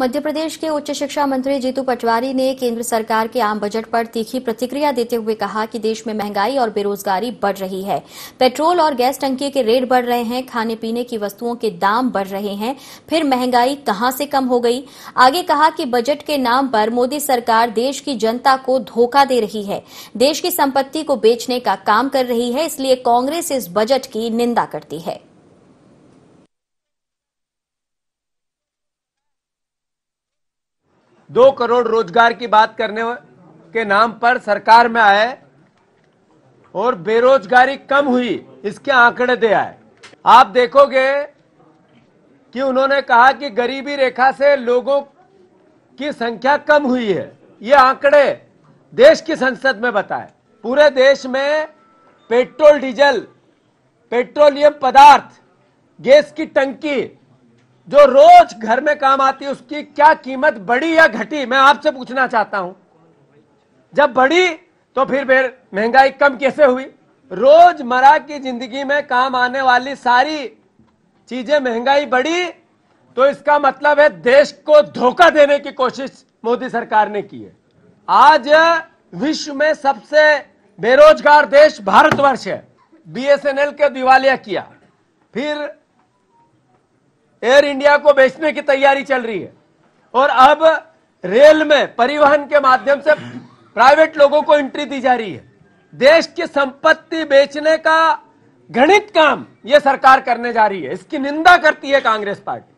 मध्य प्रदेश के उच्च शिक्षा मंत्री जीतू पटवारी ने केंद्र सरकार के आम बजट पर तीखी प्रतिक्रिया देते हुए कहा कि देश में महंगाई और बेरोजगारी बढ़ रही है पेट्रोल और गैस टंकी के रेट बढ़ रहे हैं खाने पीने की वस्तुओं के दाम बढ़ रहे हैं फिर महंगाई कहां से कम हो गई आगे कहा कि बजट के नाम पर मोदी सरकार देश की जनता को धोखा दे रही है देश की संपत्ति को बेचने का काम कर रही है इसलिए कांग्रेस इस बजट की निंदा करती है दो करोड़ रोजगार की बात करने के नाम पर सरकार में आए और बेरोजगारी कम हुई इसके आंकड़े दे आए आप देखोगे कि उन्होंने कहा कि गरीबी रेखा से लोगों की संख्या कम हुई है ये आंकड़े देश की संसद में बताए पूरे देश में पेट्रोल डीजल पेट्रोलियम पदार्थ गैस की टंकी जो रोज घर में काम आती है उसकी क्या कीमत बढ़ी या घटी मैं आपसे पूछना चाहता हूं जब बढ़ी तो फिर फिर महंगाई कम कैसे हुई रोजमर्रा की जिंदगी में काम आने वाली सारी चीजें महंगाई बढ़ी तो इसका मतलब है देश को धोखा देने की कोशिश मोदी सरकार ने की है आज विश्व में सबसे बेरोजगार देश भारतवर्ष है बीएसएनएल के दिवालिया किया फिर एयर इंडिया को बेचने की तैयारी चल रही है और अब रेल में परिवहन के माध्यम से प्राइवेट लोगों को एंट्री दी जा रही है देश की संपत्ति बेचने का गणित काम ये सरकार करने जा रही है इसकी निंदा करती है कांग्रेस पार्टी